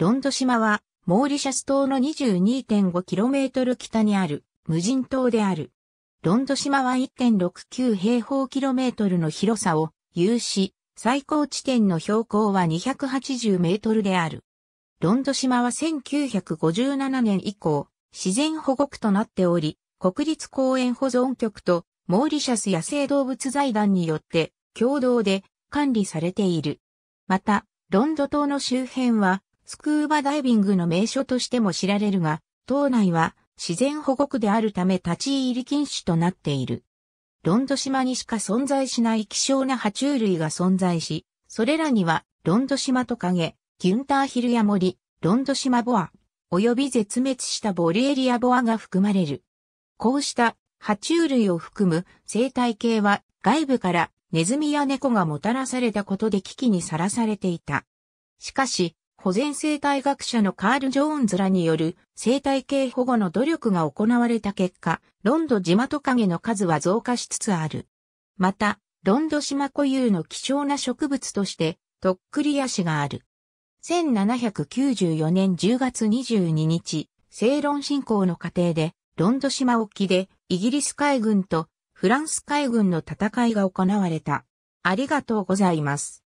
ロンド島は、モーリシャス島の 22.5km 北にある無人島である。ロンド島は1.69平方キロメートルの広さを有し、最高地点の標高は280メートルである。ロンド島は1957年以降、自然保護区となっており、国立公園保存局とモーリシャス野生動物財団によって共同で管理されている。また、ロンド島の周辺はスクーバダイビングの名所としても知られるが、島内は自然保護区であるため立ち入り禁止となっている。ロンド島にしか存在しない希少な爬虫類が存在し、それらにはロンド島トカゲ、ギュンターヒルヤモリ、ロンド島ボア、及び絶滅したボリエリアボアが含まれる。こうした爬虫類を含む生態系は外部からネズミや猫がもたらされたことで危機にさらされていた。しかし、保全生態学者のカール・ジョーンズらによる生態系保護の努力が行われた結果、ロンド島トカゲの数は増加しつつある。また、ロンド島固有の貴重な植物として、とっくり足がある。1794年10月22日、正論進行の過程で、ロンド島沖で、イギリス海軍とフランス海軍の戦いが行われた。ありがとうございます。